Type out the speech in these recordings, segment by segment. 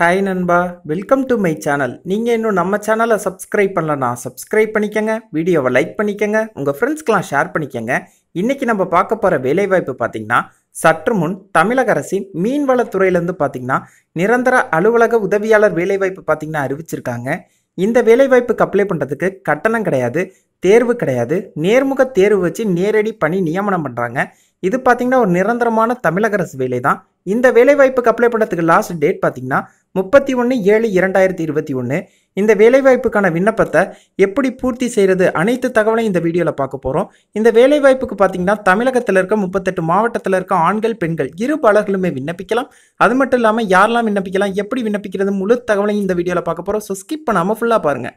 hi நண்பா welcome to my channel நீங்கள் இன்னும் நம்ம சேனலை சப்ஸ்கிரைப் பண்ணலன்னா சப்ஸ்கிரைப் பண்ணிக்கங்க வீடியோவை லைக் பண்ணிக்கங்க உங்கள் ஃப்ரெண்ட்ஸ்க்கெலாம் ஷேர் பண்ணிக்கங்க இன்றைக்கி நம்ம பார்க்க போகிற வேலைவாய்ப்பு பார்த்திங்கன்னா சற்று முன் தமிழக அரசின் மீன்வளத்துறையிலேருந்து பார்த்திங்கன்னா நிரந்தர அலுவலக உதவியாளர் வேலைவாய்ப்பு பார்த்திங்கன்னா அறிவிச்சிருக்காங்க இந்த வேலைவாய்ப்புக்கு அப்ளை பண்ணுறதுக்கு கட்டணம் கிடையாது தேர்வு கிடையாது நேர்முக தேர்வு வச்சு நேரடி பணி நியமனம் பண்ணுறாங்க இது பார்த்திங்கன்னா ஒரு நிரந்தரமான தமிழக அரசு வேலை தான் இந்த வேலைவாய்ப்புக்கு அப்ளை பண்ணுறதுக்கு லாஸ்ட் டேட் பார்த்திங்கன்னா முப்பத்தி ஒன்று ஏழு இரண்டாயிரத்தி இருபத்தி ஒன்று இந்த வேலைவாய்ப்புக்கான விண்ணப்பத்தை எப்படி பூர்த்தி செய்கிறது அனைத்து தகவலையும் இந்த வீடியோவில் பார்க்க போகிறோம் இந்த வேலைவாய்ப்புக்கு பார்த்தீங்கன்னா தமிழகத்தில் இருக்க முப்பத்தெட்டு மாவட்டத்தில் இருக்க ஆண்கள் பெண்கள் இரு பலர்களுமே விண்ணப்பிக்கலாம் அது மட்டும் இல்லாமல் யாரெல்லாம் விண்ணப்பிக்கலாம் எப்படி விண்ணப்பிக்கிறது முழு தகவலையும் இந்த வீடியோவில் பார்க்க போகிறோம் ஸோ ஸ்கிப் பண்ணாமல் ஃபுல்லாக பாருங்கள்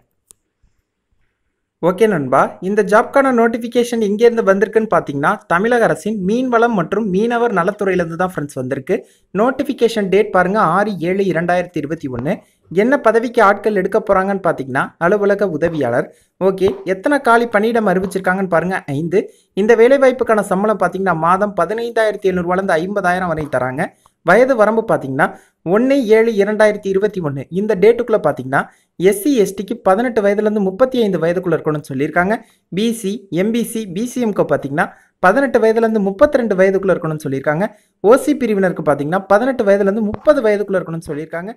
ஓகே நண்பா இந்த ஜாப்க்கான நோட்டிஃபிகேஷன் எங்கேருந்து வந்திருக்குன்னு பார்த்தீங்கன்னா தமிழக அரசின் மீன்வளம் மற்றும் மீனவர் நலத்துறையிலேருந்து தான் ஃப்ரெண்ட்ஸ் வந்திருக்கு நோட்டிஃபிகேஷன் டேட் பாருங்கள் ஆறு ஏழு இரண்டாயிரத்தி இருபத்தி ஒன்று என்ன பதவிக்கு ஆட்கள் எடுக்க போகிறாங்கன்னு பார்த்தீங்கன்னா அலுவலக உதவியாளர் ஓகே எத்தனை காலி பணியிடம் அறிவிச்சிருக்காங்கன்னு பாருங்கள் ஐந்து இந்த வேலைவாய்ப்புக்கான சம்பளம் பார்த்தீங்கன்னா மாதம் பதினைந்தாயிரத்தி எழுநூறுவாலேருந்து ஐம்பதாயிரம் வரை தராங்க வயது வரம்பு பார்த்தீங்கன்னா ஒன்று ஏழு இரண்டாயிரத்தி இருபத்தி ஒன்று இந்த டேட்டுக்குள்ளே பார்த்தீங்கன்னா எஸ்சி எஸ்டிக்கு பதினெட்டு வயதுலேருந்து முப்பத்தி ஐந்து வயதுக்குள்ளே இருக்கணும்னு சொல்லியிருக்காங்க பிசி எம்பிசி பிசிஎம்க்கு பார்த்தீங்கன்னா பதினெட்டு வயதுலேருந்து முப்பத்தி ரெண்டு வயதுக்குள்ளே இருக்கணும்னு சொல்லியிருக்காங்க ஓசி பிரிவினருக்கு பார்த்தீங்கன்னா பதினெட்டு வயதுலேருந்து முப்பது வயதுக்குள்ளே இருக்கணும்னு சொல்லியிருக்காங்க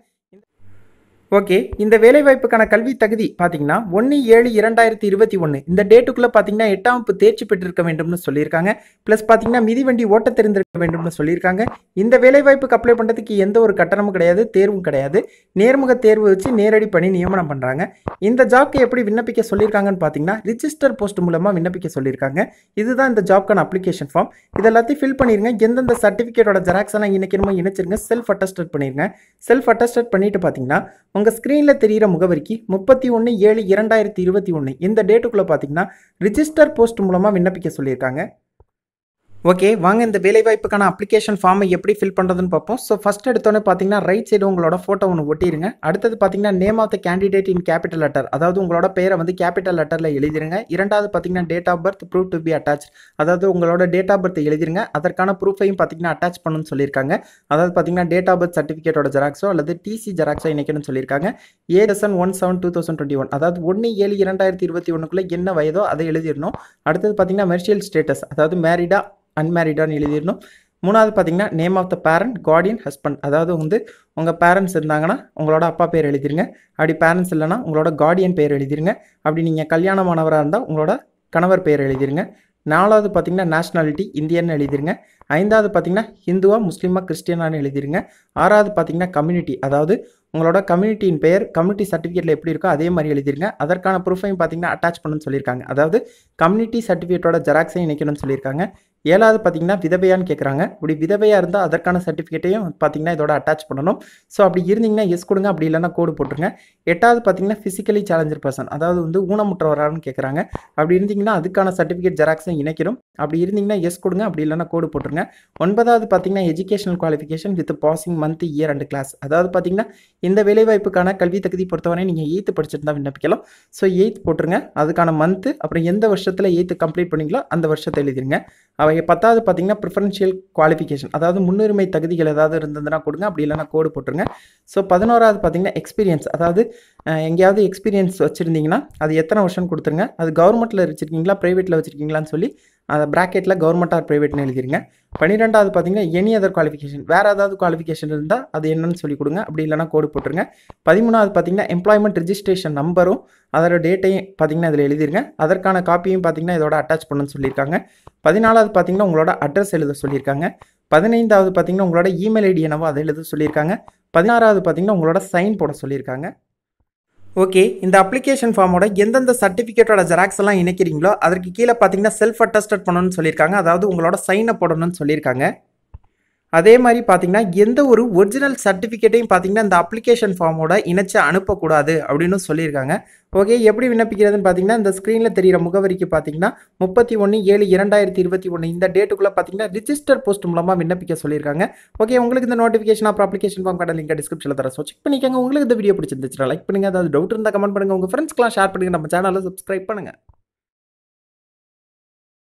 ஓகே இந்த வேலைவாய்ப்புக்கான கல்வி தகுதி பார்த்தீங்கன்னா ஒன்று ஏழு இரண்டாயிரத்தி இருபத்தி ஒன்று இந்த டேட்டுக்குள்ளே பார்த்தீங்கன்னா எட்டாம் வகுப்பு தேர்ச்சி பெற்றிருக்க வேண்டும்னு சொல்லியிருக்காங்க ப்ளஸ் பார்த்தீங்கன்னா மிதிவண்டி ஓட்ட தெரிந்திருக்க வேண்டும்னு சொல்லியிருக்காங்க இந்த வேலைவாய்ப்புக்கு அப்ளை பண்ணுறதுக்கு எந்த ஒரு கட்டணமும் கிடையாது தேர்வும் கிடையாது நேர்முக தேர்வு வச்சு நேரடி பணி நியமனம் பண்ணுறாங்க இந்த ஜாப்க்கு எப்படி விண்ணப்பிக்க சொல்லியிருக்காங்கன்னு பார்த்தீங்கன்னா ரிஜிஸ்டர் போஸ்ட் மூலமாக விண்ணப்பிக்க சொல்லியிருக்காங்க இதுதான் இந்த ஜாப்க்கான அப்ளிகேஷன் ஃபார்ம் இது எல்லாத்தையும் ஃபில் பண்ணிடுங்க எந்தெந்த சர்டிஃபிகேட்டோட ஜெராக்ஸ் எல்லாம் இணைக்கணுமோ இணைச்சிருங்க செல்ஃப் அட்டஸ்டட் பண்ணிடுங்க செல்ஃப் அட்டஸ்டட் பண்ணிட்டு பார்த்தீங்கன்னா உங்கள் ஸ்க்ரீனில் தெரிகிற முகவரிக்கு முப்பத்தி ஒன்று ஏழு இரண்டாயிரத்தி இருபத்தி ஒன்று இந்த டேட்டுக்குள்ளே பார்த்தீங்கன்னா ரிஜிஸ்டர் போஸ்ட் மூலமாக விண்ணப்பிக்க சொல்லியிருக்காங்க ஓகே வாங்க இந்த வேலைவாய்ப்புக்கான அப்ளிகேஷன் ஃபார்மை எப்படி ஃபில் பண்ணுறதுன்னு பார்ப்போம் ஸோ ஃபஸ்ட் எடுத்தோன்னே பார்த்தீங்கன்னா ரைட் சைடு உங்களோட ஃபோட்டோ ஒன்று ஒட்டிடுங்க அடுத்தது பார்த்தீங்கன்னா name of the candidate in capital letter அதாவது உங்களோட பேரை வந்து கேபிட்டல் லெட்டரில் எழுதிருங்க இரண்டாவது பார்த்தீங்கன்னா date of birth proof to be attach அதாவது உங்களோட டேட் ஆஃப் பர்த் எழுதிருங்க அதற்கான ப்ரூஃபையும் பார்த்தீங்கன்னா அட்டாச் பண்ணணும்னு சொல்லியிருக்காங்க அதாவது பார்த்தீங்கன்னா டேட் ஆஃப் பர்த் சர்டிஃபிகேட்டோட ஜெராக்ஸோ அல்லது டிசி ஜெராக்ஸோ இணைக்கணும்னு சொல்லியிருக்காங்க A SN one seven two thousand twenty one அதாவது ஒன்று ஏழு இரண்டாயிரத்தி இருபத்தி ஒன்றுக்குள்ளே என்ன வயதோ அதை எழுதிடணும் அடுத்தது பார்த்தீங்கன்னா மெர்ஷியல் ஸ்டேட்டஸ் அதாவது மேரிடா அன்மேரிடான்னு எழுதிடணும் மூணாவது பார்த்தீங்கன்னா name of the parent guardian husband அதாவது வந்து உங்கள் பேரண்ட்ஸ் இருந்தாங்கன்னா உங்களோட அப்பா பேர் எழுதிருங்க அப்படி பேரண்ட்ஸ் இல்லைனா உங்களோட கார்டியன் பேர் எழுதிருங்க அப்படி நீங்கள் கல்யாணமானவராக இருந்தால் உங்களோட கணவர் பேர் எழுதிருங்க நாலாவது பார்த்தீங்கன்னா நேஷ்னாலிட்டி இந்தியன்னு எழுதிருங்க ஐந்தாவது பார்த்தீங்கன்னா ஹிந்துவா முஸ்லீமாக கிறிஸ்டியனானு எழுதிருங்க ஆறாவது பார்த்தீங்கன்னா கம்யூனிட்டி அதாவது உங்களோட கம்யூனிட்டியின் பெயர் கம்யூனிட்டி சர்டிஃபிகேட்டில் எப்படி இருக்கோ அதே மாதிரி எழுதிருங்க அதற்கான ப்ரூஃபையும் பார்த்தீங்கன்னா அட்டாச் பண்ணணும்னு சொல்லியிருக்காங்க அதாவது கம்யூனிட்டி சர்டிஃபிகேட்டோட ஜெராக்ஸையும் இணைக்கணும்னு சொல்லியிருக்காங்க ஏழாவது பார்த்தீங்கன்னா விதவையான்னு கேட்குறாங்க இப்படி விதவையாக இருந்தால் அதற்கான சர்டிஃபிகேட்டையும் பார்த்தீங்கன்னா இதோட அட்டாச் பண்ணணும் ஸோ அப்படி இருந்தீங்கன்னா எஸ் கொடுங்க அப்படி இல்லைனா கோடு போட்டுருங்க எட்டாவது பார்த்தீங்கன்னா ஃபிசிக்கலி சேலஞ்சர் பர்சன் அதாவது வந்து ஊனமுற்றவரான்னு கேட்குறாங்க அப்படி இருந்தீங்கன்னா அதுக்கான சர்டிஃபிகேட் ஜெராக்ஸும் இணைக்கிறோம் அப்படி இருந்தீங்கன்னா எஸ் கொடுங்க அப்படி இல்லைனா கோடு போட்டுருங்க ஒன்பதாவது பார்த்தீங்கன்னா educational qualification with passing month year and class அதாவது பார்த்தீங்கன்னா இந்த வேலைவாய்ப்புக்கான கல்வி தகுதி பொறுத்தவரை நீங்கள் எயித்து படிச்சிருந்தா விண்ணப்பிக்கலாம் ஸோ எயித் போட்டுருங்க அதுக்கான மந்த்து அப்புறம் எந்த வருஷத்தில் எயித்து கம்ப்ளீட் பண்ணிங்களோ அந்த வருஷத்தை எழுதிருங்க அவங்க பத்தாவது பார்த்தீங்கன்னா ப்ரிஃபரன்ஷியல் குவாலிஃபிகேஷன் அதாவது முன்னுரிமை தகுதிகள் ஏதாவது இருந்ததுன்னா கொடுங்க அப்படி இல்லைனா கோடு போட்டுருங்க ஸோ பதினோராவது பார்த்தீங்கன்னா எக்ஸ்பீரியன்ஸ் அதாவது எங்கேயாவது எக்ஸ்பீரியன்ஸ் வச்சுருந்தீங்கன்னா அது எத்தனை வருஷம் கொடுத்துருங்க அது கவர்மெண்ட்டில் வச்சுருக்கீங்களா ப்ரைவேட்டில் வச்சுருக்கீங்களான்னு சொல்லி அதை ப்ராக்கெட்டில் கவர்மெண்ட் ஆர் ப்ரைவேட்னு எழுதிருங்க பன்னிரெண்டாவது பார்த்தீங்கன்னா எனி அதர் குவாலிஃபிகேஷன் வேறு ஏதாவது குவாலிஃபிகேஷன் இருந்தால் அது என்னன்னு சொல்லி கொடுங்க அப்படி இல்லைனா கோடு போட்டுருங்க பதிமூணாவது பார்த்தீங்கன்னா எம்ப்ளாய்மெண்ட் ரிஜிஸ்ட்ரேஷன் நம்பரும் அதோட டேட்டையும் பார்த்தீங்கன்னா அதில் எழுதிருங்க அதற்கான காப்பியும் பார்த்தீங்கன்னா இதோட அட்டாச் பண்ணுன்னு சொல்லியிருக்காங்க பதினாலாவது பார்த்தீங்கன்னா உங்களோட அட்ரஸ் எழுத சொல்லியிருக்காங்க பதினைந்தாவது பார்த்தீங்கன்னா உங்களோட இமெயில் ஐடி என்னவோ அதை எழுத சொல்லியிருக்காங்க பதினாறாவது பார்த்தீங்கன்னா உங்களோட சைன் போட சொல்லியிருக்காங்க ஓகே இந்த அப்ளிகேஷன் ஃபார்மோட எந்தெந்த சர்டிஃபிகேட்டோட ஜெராக்ஸ் எல்லாம் இணைக்கிறீங்களோ அதற்கு கீழே பார்த்தீங்கன்னா செல்ஃப் அட்டஸ்டட் பண்ணணும்னு சொல்லியிருக்காங்க அதாவது உங்களோட சைனை போடணும்னு சொல்லியிருக்காங்க அதே மாதிரி பார்த்தீங்கன்னா எந்த ஒரு ஒரிஜினல் சர்டிஃபிகேட்டையும் பார்த்தீங்கன்னா இந்த அப்ளிகேஷன் ஃபார்மோட இணைச்சி அனுப்பக்கூடாது அப்படின்னு சொல்லியிருக்காங்க ஓகே எப்படி விண்ணப்பிக்கிறதுன்னு பார்த்தீங்கன்னா இந்த ஸ்க்ரீனில் தெரிகிற முகவரிக்கு பார்த்தீங்கன்னா முப்பத்தி ஒன்று ஏழு இரண்டாயிரத்தி இருபத்தி ஒன்று இந்த டேட்டுக்குள்ளே பார்த்தீங்கன்னா ரிஜிஸ்டர் போஸ்ட் மூலமாக விண்ணப்பிக்க சொல்லியிருக்காங்க ஓகே உங்களுக்கு இந்த நோட்டிஃபிகேஷன் அப்புறம் அப்ளிகேஷன் ஃபார்ம் கடை லிங்க் டிஸ்கிரிப்ஷனில் தர ஸோ செக் பண்ணிக்கோங்க உங்களுக்கு இந்த வீடியோ பிடிச்சிருந்துச்சுன்னா லைக் பண்ணுங்கள் அதாவது டவுட் இருந்தால் கமெண்ட் பண்ணுங்கள் உங்கள் ஃப்ரெண்ட்ஸ்க்கெலாம் ஷேர் பண்ணுங்கள் நம்ம சேனலில் சப்ஸ்கிரைப் பண்ணுங்கள்